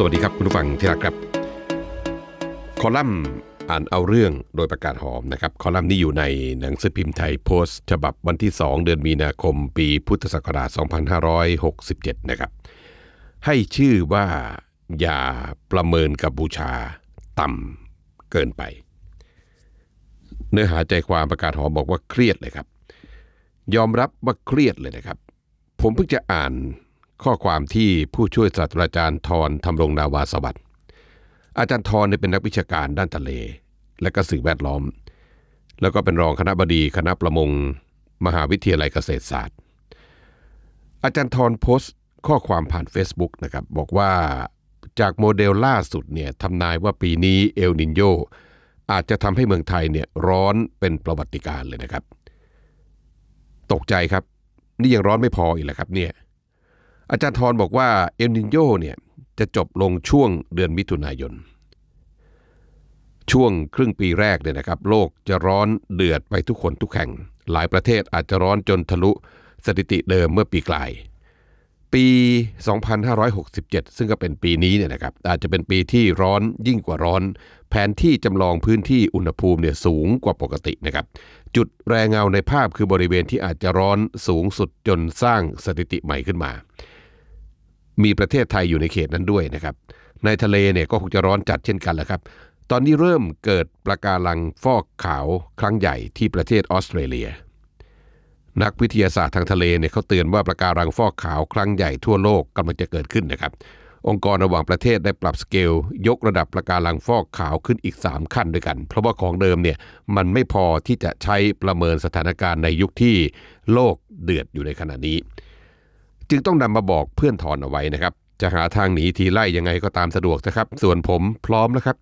สวัสดีครับ คุณผู้ฟัง ที่รักครับ คอลัมน์อ่านเอาเรื่องโดยประกาศหอมนะครับคอลัมน์นี้อยู่ในหนังสือพิมพ์ไทยโพสต์ฉบับวันที่ 2 เดือนมีนาคมปีพุทธศักราช 2567 นะครับ ให้ชื่อว่าอย่าประเมินกับบูชาต่ำเกินไป เนื้อหาใจความประกาศหอมบอกว่าเครียดเลยครับ ยอมรับว่าเครียดเลยนะครับ ผมเพิ่งจะอ่านข้อความที่ผู้ช่วยศาสตราจารย์ทรธรรมรงนาวาสวัสดิ์อาจารย์ทรเป็นนักวิชาการด้านทะเล และก็สื่อแวดล้อม แล้วก็เป็นรองคณะบดีคณะประมง มหาวิทยาลัยเกษตรศาสตร์ อาจารย์ทรโพสต์ ข้อความผ่าน Facebook นะครับ บอกว่าจากโมเดลล่าสุดเนี่ยทำนายว่าปีนี้เอลนินโยอาจจะทำให้เมืองไทยเนี่ยร้อนเป็นประวัติการเลยนะครับ ตกใจครับนี่ยังร้อนไม่พออีกแหละครับเนี่ยอาจารย์ทรบอกว่าเอลนินโยเนี่ยจะจบลงช่วงเดือนมิถุนายน ช่วงครึ่งปีแรกเนี่ยนะครับโลกจะร้อนเดือดไปทุกคนทุกแห่ง หลายประเทศอาจจะร้อนจนทะลุสถิติเดิมเมื่อปีกลาย ปี 2567 ซึ่งก็เป็นปีนี้เนี่ยนะครับอาจจะเป็นปีที่ร้อนยิ่งกว่าร้อน แผนที่จำลองพื้นที่อุณหภูมิเนี่ยสูงกว่าปกตินะครับจุดแรงเงาในภาพคือบริเวณที่อาจจะร้อนสูงสุดจนสร้างสถิติใหม่ขึ้นมามีประเทศไทยอยู่ในเขตนั้นด้วยนะครับในทะเลเนี่ยก็คงจะร้อนจัดเช่นกันแหละครับตอนนี้เริ่มเกิดประการังฟอกขาวครั้งใหญ่ที่ประเทศออสเตรเลีย นักวิทยาศาสตร์ทางทะเลเนี่ยเขาเตือนว่าประการังฟอกขาวครั้งใหญ่ทั่วโลกกำลังจะเกิดขึ้นนะครับ องค์กรระหว่างประเทศได้ปรับสเกลยกระดับประการังฟอกขาวขึ้นอีก 3 ขั้นด้วยกัน เพราะว่าของเดิมเนี่ยมันไม่พอที่จะใช้ประเมินสถานการณ์ในยุคที่โลกเดือดอยู่ในขณะนี้จึงต้องนำมาบอกเพื่อนถอนเอาไว้นะครับ จะหาทางหนีทีไล่ยังไงก็ตามสะดวกนะครับ ส่วนผมพร้อมแล้วครับ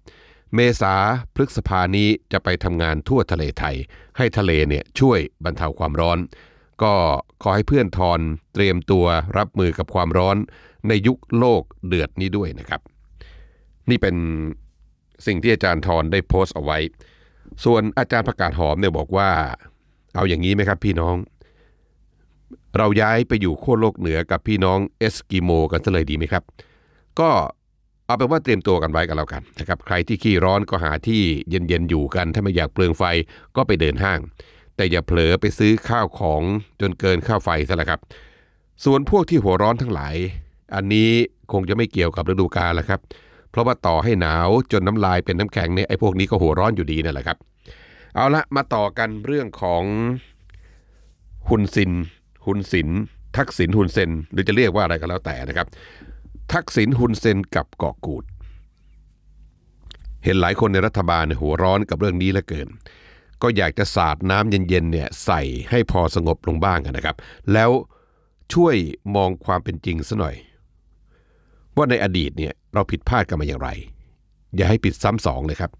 เมษาพฤษภานี้จะไปทำงานทั่วทะเลไทย ให้ทะเลเนี่ยช่วยบรรเทาความร้อน ก็ขอให้เพื่อนทอนเตรียมตัวรับมือกับความร้อน ในยุคโลกเดือดนี้ด้วยนะครับ นี่เป็นสิ่งที่อาจารย์ทอนได้โพสต์เอาไว้ ส่วนอาจารย์ประกาศหอมเนี่ยบอกว่าเอาอย่างนี้ไหมครับ พี่น้องเราย้ายไปอยู่ขั้วโลกเหนือกับพี่น้องเอสกิโมกันซะเลยดีไหมครับ ก็เอาเป็นว่าเตรียมตัวกันไว้กันแล้วกันนะครับ ใครที่ขี้ร้อนก็หาที่เย็นๆอยู่กัน ถ้าไม่อยากเปลืองไฟก็ไปเดินห้าง แต่อย่าเผลอไปซื้อข้าวของจนเกินข้าวไฟซะละครับ ส่วนพวกที่หัวร้อนทั้งหลาย อันนี้คงจะไม่เกี่ยวกับฤดูกาลละครับ เพราะว่าต่อให้หนาวจนน้ำลายเป็นน้ำแข็งเนี่ยไอ้พวกนี้ก็หัวร้อนอยู่ดีนั่นแหละครับ เอาละมาต่อกันเรื่องของหุ่นซินฮุนสินทักษินหุนเซนหรือจะเรียกว่าอะไรก็แล้วแต่นะครับ ทักษินหุนเซนกับเกาะกูด เห็นหลายคนในรัฐบาลหัวร้อนกับเรื่องนี้เหลือเกิน ก็อยากจะสาดน้ำเย็นๆเนี่ยใส่ให้พอสงบลงบ้างนะครับ แล้วช่วยมองความเป็นจริงซะหน่อย ว่าในอดีตเนี่ยเราผิดพลาดกันมาอย่างไร อย่าให้ผิดซ้ำสองเลยครับ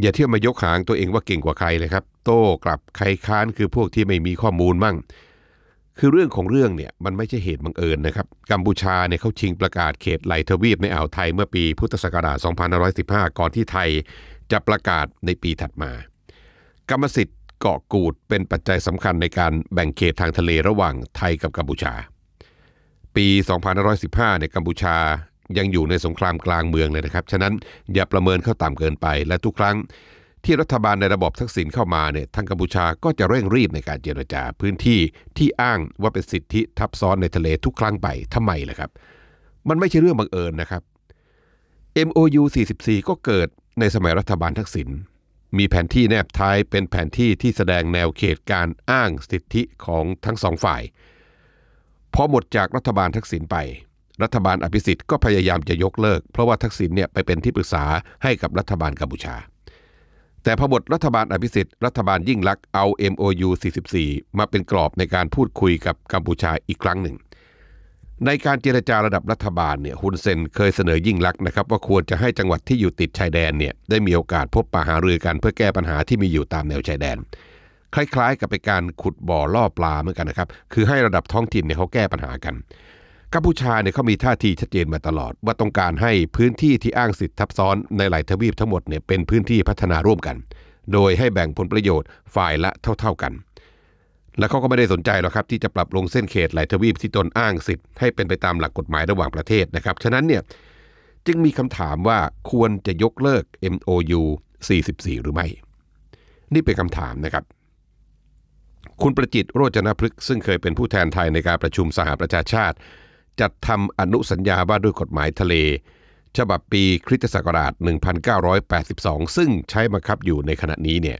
อย่าเที่ยวมายกหางตัวเองว่าเก่งกว่าใครเลยครับ โต้กลับใครค้านคือพวกที่ไม่มีข้อมูลมั่งคือเรื่องของเรื่องเนี่ยมันไม่ใช่เหตุบังเอิญนะครับกัมพูชาเนี่ยเขาชิงประกาศเขตไหลทวีปในอ่าวไทยเมื่อปีพุทธศักราช 2515 ก่อนที่ไทยจะประกาศในปีถัดมา กรรมสิทธิ์เกาะกูดเป็นปัจจัยสำคัญในการแบ่งเขตทางทะเลระหว่างไทยกับกัมพูชา ปี 2515 เนี่ยกัมพูชายังอยู่ในสงครามกลางเมืองเลยนะครับ ฉะนั้น อย่าประเมินเข้าต่ำเกินไปและทุกครั้งที่รัฐบาลในระบบทักษิณเข้ามาเนี่ยทางกัมพูชาก็จะเร่งรีบในการเจรจาพื้นที่ที่อ้างว่าเป็นสิทธิทับซ้อนในทะเลทุกครั้งไปทำไมล่ะครับ มันไม่ใช่เรื่องบังเอิญนะครับ MOU 44 ก็เกิดในสมัยรัฐบาลทักษิณ มีแผนที่แนบท้ายเป็นแผนที่ที่แสดงแนวเขตการอ้างสิทธิของทั้งสองฝ่าย พอหมดจากรัฐบาลทักษิณไป รัฐบาลอภิสิทธิ์ก็พยายามจะยกเลิกเพราะว่าทักษิณเนี่ยไปเป็นที่ปรึกษาให้กับรัฐบาลกัมพูชาแต่พบทรัฐบาลอภิสิทธิ์รัฐบาลยิ่งลักษณ์เอา MOU 44 มาเป็นกรอบในการพูดคุยกับกัมพูชาอีกครั้งหนึ่ง ในการเจรจาระดับรัฐบาลเนี่ยฮุนเซนเคยเสนอยิ่งลักษณ์นะครับว่าควรจะให้จังหวัดที่อยู่ติดชายแดนเนี่ยได้มีโอกาสพบปะหารือกันเพื่อแก้ปัญหาที่มีอยู่ตามแนวชายแดน คล้ายๆกับเป็นการขุดบ่อล่อปลาเหมือนกันนะครับคือให้ระดับท้องถิ่นเนี่ยเขาแก้ปัญหากันกัมพูชาเนี่ยเขา มีท่าทีชัดเจนมาตลอดว่าต้องการให้พื้นที่ที่อ้างสิทธิทับซ้อนในหลายทวีปทั้งหมดเนี่ยเป็นพื้นที่พัฒนาร่วมกัน โดยให้แบ่งผลประโยชน์ฝ่ายละเท่าๆกัน และเขาก็ไม่ได้สนใจหรอกครับที่จะปรับลงเส้นเขตหลายทวีปที่ตนอ้างสิทธิ์ให้เป็นไปตามหลักกฎหมายระหว่างประเทศนะครับฉะนั้นเนี่ยจึงมีคำถามว่าควรจะยกเลิก MOU 44หรือไม่ นี่เป็นคำถามนะครับ คุณประจิตโรจนพฤกษ์ซึ่งเคยเป็นผู้แทนไทยในการประชุมสหประชาชาติจัดทำอนุสัญญาว่าด้วยกฎหมายทะเลฉบับปีคริสตศักราช 1982 ซึ่งใช้บังคับอยู่ในขณะนี้เนี่ย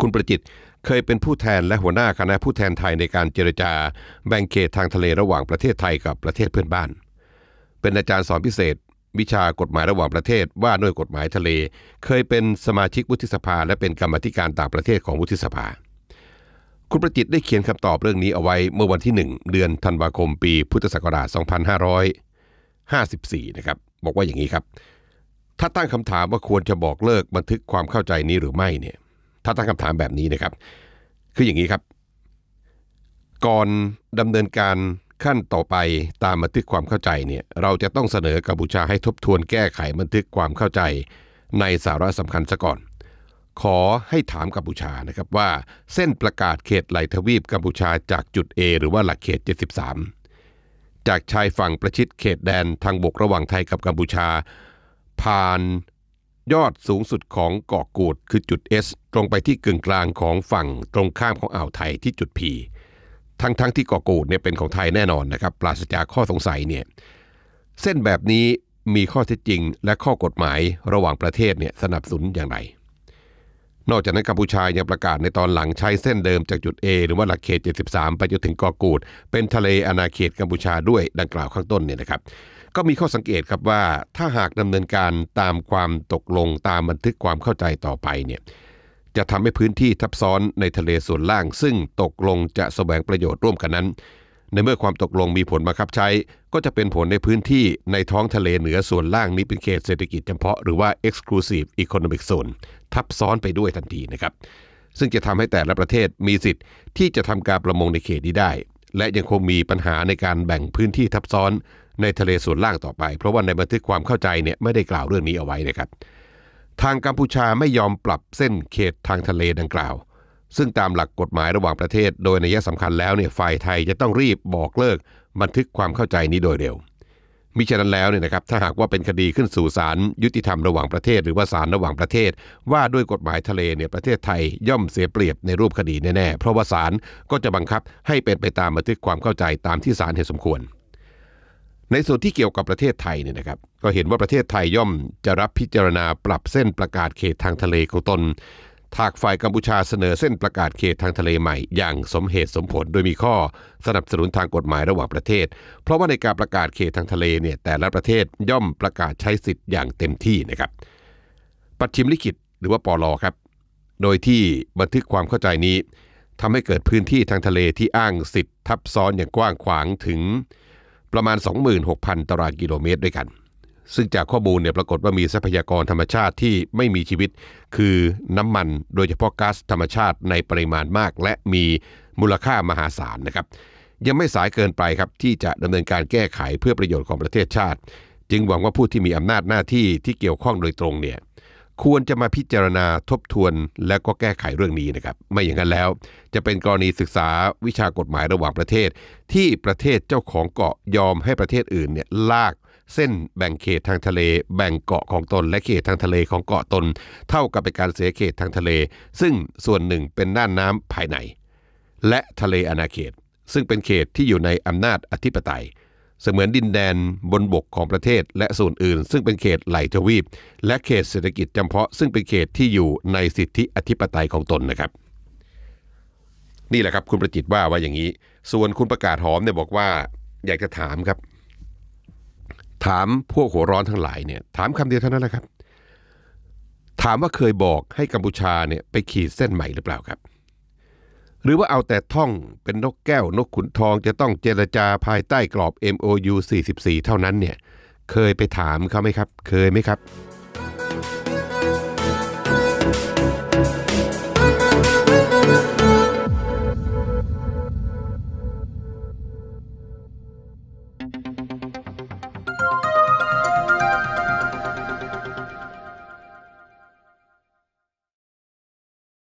คุณประจิตเคยเป็นผู้แทนและหัวหน้าคณะผู้แทนไทยในการเจรจาแบ่งเขตทางทะเลระหว่างประเทศไทยกับประเทศเพื่อนบ้าน เป็นอาจารย์สอนพิเศษวิชากฎหมายระหว่างประเทศว่าด้วยกฎหมายทะเล เคยเป็นสมาชิกวุฒิสภาและเป็นกรรมธิการต่างประเทศของวุฒิสภาคุณประจิตได้เขียนคำตอบเรื่องนี้เอาไว้เมื่อวันที่ 1 เดือนธันวาคมปี พุทธศักราช 2554 นะครับบอกว่าอย่างนี้ครับ ถ้าตั้งคำถามว่าควรจะบอกเลิกบันทึกความเข้าใจนี้หรือไม่เนี่ยถ้าตั้งคำถามแบบนี้นะครับ คืออย่างนี้ครับ ก่อนดำเนินการขั้นต่อไปตามบันทึกความเข้าใจเนี่ยเราจะต้องเสนอกัมพูชาให้ทบทวนแก้ไขบันทึกความเข้าใจในสาระสำคัญซะก่อนขอให้ถามกัมพูชานะครับว่าเส้นประกาศเขตไหลทวีปกัมพูชาจากจุด A หรือว่าหลักเขต73จากชายฝั่งประชิดเขตแดนทางบกระหว่างไทยกับกัมพูชา ผ่านยอดสูงสุดของเกาะกูดคือจุด S ตรงไปที่กึ่งกลางของฝั่งตรงข้ามของอ่าวไทยที่จุด P ทั้งๆทที่เกาะกูดเนี่ยเป็นของไทยแน่นอนนะครับปราศจากข้อสงสัยเนี่ยเส้นแบบนี้มีข้อเท็จจริงและข้อกฎหมายระหว่างประเทศเนี่ยสนับสนุนอย่างไรนอกจากนั้นกัมพูชายังประกาศในตอนหลังใช้เส้นเดิมจากจุด A หรือว่าหลักเขต 73 ไปจนถึงกอกูด เป็นทะเลอาณาเขตกัมพูชาด้วยดังกล่าวข้างต้นเนี่ยนะครับ ก็มีข้อสังเกตครับว่าถ้าหากดำเนินการตามความตกลงตามบันทึกความเข้าใจต่อไปเนี่ยจะทำให้พื้นที่ทับซ้อนในทะเลส่วนล่าง ซึ่งตกลงจะแสวงประโยชน์ร่วมกันนั้นในเมื่อความตกลงมีผลบังคับใช้ ก็จะเป็นผลในพื้นที่ในท้องทะเลเหนือส่วนล่างนี้เป็นเขตเศรษฐกิจเฉพาะหรือว่า exclusive economic zone ทับซ้อนไปด้วยทันทีนะครับซึ่งจะทำให้แต่ละประเทศมีสิทธิ์ที่จะทำการประมงในเขตนี้ได้ และยังคงมีปัญหาในการแบ่งพื้นที่ทับซ้อนในทะเลส่วนล่างต่อไป เพราะว่าในบันทึกความเข้าใจเนี่ยไม่ได้กล่าวเรื่องนี้เอาไว้นะครับทางกัมพูชาไม่ยอมปรับเส้นเขตทางทะเลดังกล่าวซึ่งตามหลักกฎหมายระหว่างประเทศ โดยในยยสำคัญแล้วเนี่ยฝ่ายไทยจะต้องรีบบอกเลิก บันทึกความเข้าใจนี้โดยเร็วมิฉะนั้นแล้วเนี่ยนะครับถ้าหากว่าเป็นคดีขึ้นสู่ศาลยุติธรรมระหว่างประเทศหรือว่าศาลระหว่างประเทศ ว่าด้วยกฎหมายทะเลเนี่ยประเทศไทยย่อมเสียเปรียบในรูปคดีแน่ๆ เพราะว่าศาลก็จะบังคับให้เป็นไปตามบันทึกความเข้าใจตามที่ศาลเห็นสมควร ในส่วนที่เกี่ยวกับประเทศไทยเนี่ยนะครับก็เห็นว่าประเทศไทยย่อมจะรับพิจารณาปรับเส้นประกาศเขตทางทะเลของตนหากฝ่ายกัมพูชาเสนอเส้นประกาศเขตทางทะเลใหม่ อย่างสมเหตุสมผลโดยมีข้อสนับสนุนทางกฎหมายระหว่างประเทศ เพราะว่าในการประกาศเขตทางทะเลเนี่ยแต่ละประเทศย่อมประกาศใช้สิทธิ์อย่างเต็มที่นะครับปัจฉิมลิขิตหรือว่าปอลอครับ โดยที่บันทึกความเข้าใจนี้ ทำให้เกิดพื้นที่ทางทะเลที่อ้างสิทธิ์ ทับซ้อนอย่างกว้างขวางถึงประมาณ 26,000ตารางกิโลเมตรด้วยกันซึ่งจากข้อมูลเนี่ยปรากฏว่ามีทรัพยากรธรรมชาติที่ไม่มีชีวิต คือน้ำมันโดยเฉพาะก๊าซธรรมชาติในปริมาณมาก และมีมูลค่ามหาศาลนะครับยังไม่สายเกินไปครับที่จะดำเนินการแก้ไขเพื่อประโยชน์ของประเทศชาติ จึงหวังว่าผู้ที่มีอำนาจหน้าที่ที่เกี่ยวข้องโดยตรงเนี่ยควรจะมาพิจารณาทบทวนและก็แก้ไขเรื่องนี้นะครับไม่อย่างนั้นแล้ว จะเป็นกรณีศึกษาวิชากฎหมายระหว่างประเทศ ที่ประเทศเจ้าของเกาะยอมให้ประเทศอื่นเนี่ยลากเส้นแบ่งเขตทางทะเลแบ่งเกาะของตนและเขตทางทะเลของเกาะตน เท่ากับเป็นการเสียเขตทางทะเล ซึ่งส่วนหนึ่งเป็นน่านน้ำภายในและทะเลอาณาเขตซึ่งเป็นเขตที่อยู่ในอำนาจอธิปไตย เสมือนดินแดน บนบกของประเทศและส่วนอื่น ซึ่งเป็นเขตไหลทวีป และเขตเศรษฐกิจจำเพาะซึ่งเป็นเขตที่อยู่ในสิทธิอธิปไตยของตนนะครับ นี่แหละครับคุณประจิตว่าว่าอย่างนี้ ส่วนคุณประกาศหอมเนี่ยบอกว่า อยากจะถามครับถามพวกหัวร้อนทั้งหลายเนี่ยถามคำเดียวเท่านั้นแหละครับ ถามว่าเคยบอกให้กัมพูชาเนี่ยไปขีดเส้นใหม่หรือเปล่าครับ หรือว่าเอาแต่ท่องเป็นนกแก้วนกขุนทองจะต้องเจรจาภายใต้กรอบ MOU 44 เท่านั้นเนี่ยเคยไปถามเขาไหมครับ เคยไหมครับ